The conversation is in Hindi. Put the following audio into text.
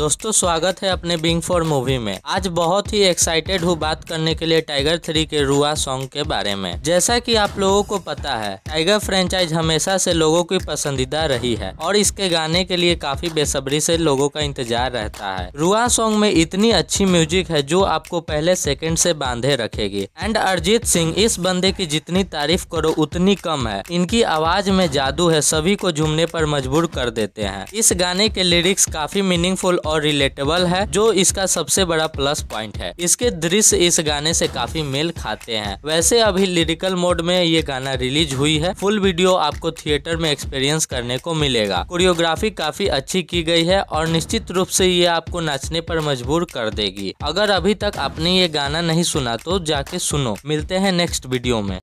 दोस्तों स्वागत है अपने बिंग फॉर मूवी में आज बहुत ही एक्साइटेड हूँ बात करने के लिए टाइगर थ्री के रुआ सॉन्ग के बारे में जैसा कि आप लोगों को पता है टाइगर फ्रेंचाइज हमेशा से लोगों की पसंदीदा रही है और इसके गाने के लिए काफी बेसब्री से लोगों का इंतजार रहता है रुआ सॉन्ग में इतनी अच्छी म्यूजिक है जो आपको पहले सेकेंड से बांधे रखेगी एंड अरिजीत सिंह इस बंदे की जितनी तारीफ करो उतनी कम है इनकी आवाज में जादू है सभी को झूमने पर मजबूर कर देते हैं इस गाने के लिरिक्स काफी मीनिंगफुल और रिलेटेबल है जो इसका सबसे बड़ा प्लस पॉइंट है इसके दृश्य इस गाने से काफी मेल खाते हैं वैसे अभी लिरिकल मोड में ये गाना रिलीज हुई है फुल वीडियो आपको थिएटर में एक्सपीरियंस करने को मिलेगा कोरियोग्राफी काफी अच्छी की गई है और निश्चित रूप से ये आपको नाचने पर मजबूर कर देगी अगर अभी तक आपने ये गाना नहीं सुना तो जाके सुनो मिलते हैं नेक्स्ट वीडियो में